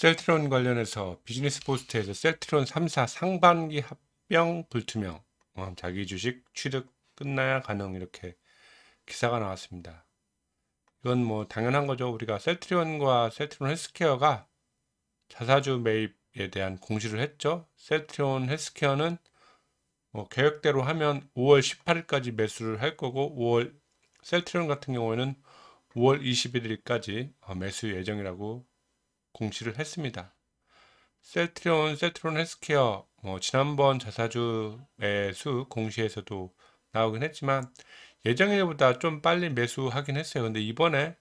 셀트론 관련해서 비즈니스 포스트에서 셀트론 3사 상반기 합병 불투명 어, 자기 주식 취득 끝나야 가능 이렇게 기사가 나왔습니다. 이건 뭐 당연한 거죠. 우리가 셀트리온과 셀트리온 헬스케어가 자사주 매입에 대한 공시를 했죠. 셀트리온 헬스케어는 뭐 계획대로 하면 5월 18일까지 매수를 할 거고 5월 셀트리온 같은 경우에는 5월 21일까지 매수 예정이라고 공시를 했습니다. 셀트리온, 셀트론 헬스케어, 뭐 지난번 자사주 매수 공시에서도 나오긴 했지만 예정일보다 좀 빨리 매수하긴 했어요. 근데 이번에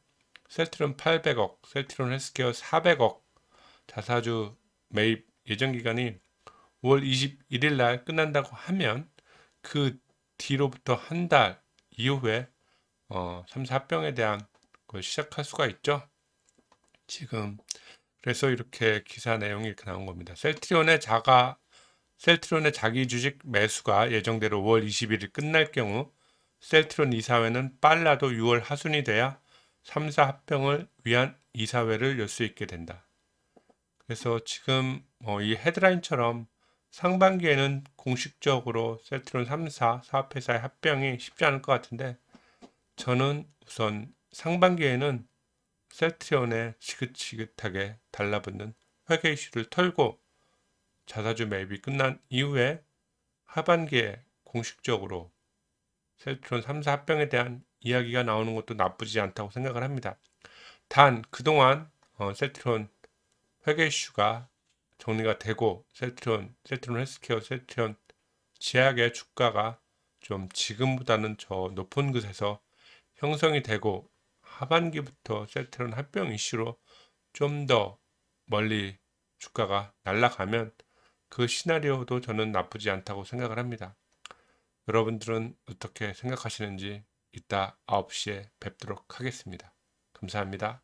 셀트론 800억, 셀트론 헬스케어 400억 자사주 매입 예정 기간이 5월 21일 날 끝난다고 하면 그 뒤로부터 한 달 이후에 어, 3, 4병에 대한 걸 시작할 수가 있죠. 지금 그래서 이렇게 기사 내용이 이렇게 나온 겁니다. 셀트리온의 자가 셀트론의 자기 주식 매수가 예정대로 5월 21일 끝날 경우 셀트론 이사회는 빨라도 6월 하순이 돼야 3사 합병을 위한 이사회를 열 수 있게 된다. 그래서 지금 뭐 이 헤드라인처럼 상반기에는 공식적으로 셀트론 3사 사업회사의 합병이 쉽지 않을 것 같은데 저는 우선 상반기에는 셀트리온에 지긋시긋하게 달라붙는 회계 이슈를 털고 자사주 매입이 끝난 이후에 하반기에 공식적으로 셀트론 3사 합병에 대한 이야기가 나오는 것도 나쁘지 않다고 생각을 합니다. 단 그동안 어, 셀트론 회계 이슈가 정리가 되고 셀트론, 셀트론 헬스케어, 셀트론 제약의 주가가 좀 지금보다는 저 높은 곳에서 형성이 되고 하반기부터 셀트론 합병 이슈로 좀 더 멀리 주가가 날라가면 그 시나리오도 저는 나쁘지 않다고 생각을 합니다. 여러분들은 어떻게 생각하시는지 이따 9시에 뵙도록 하겠습니다. 감사합니다.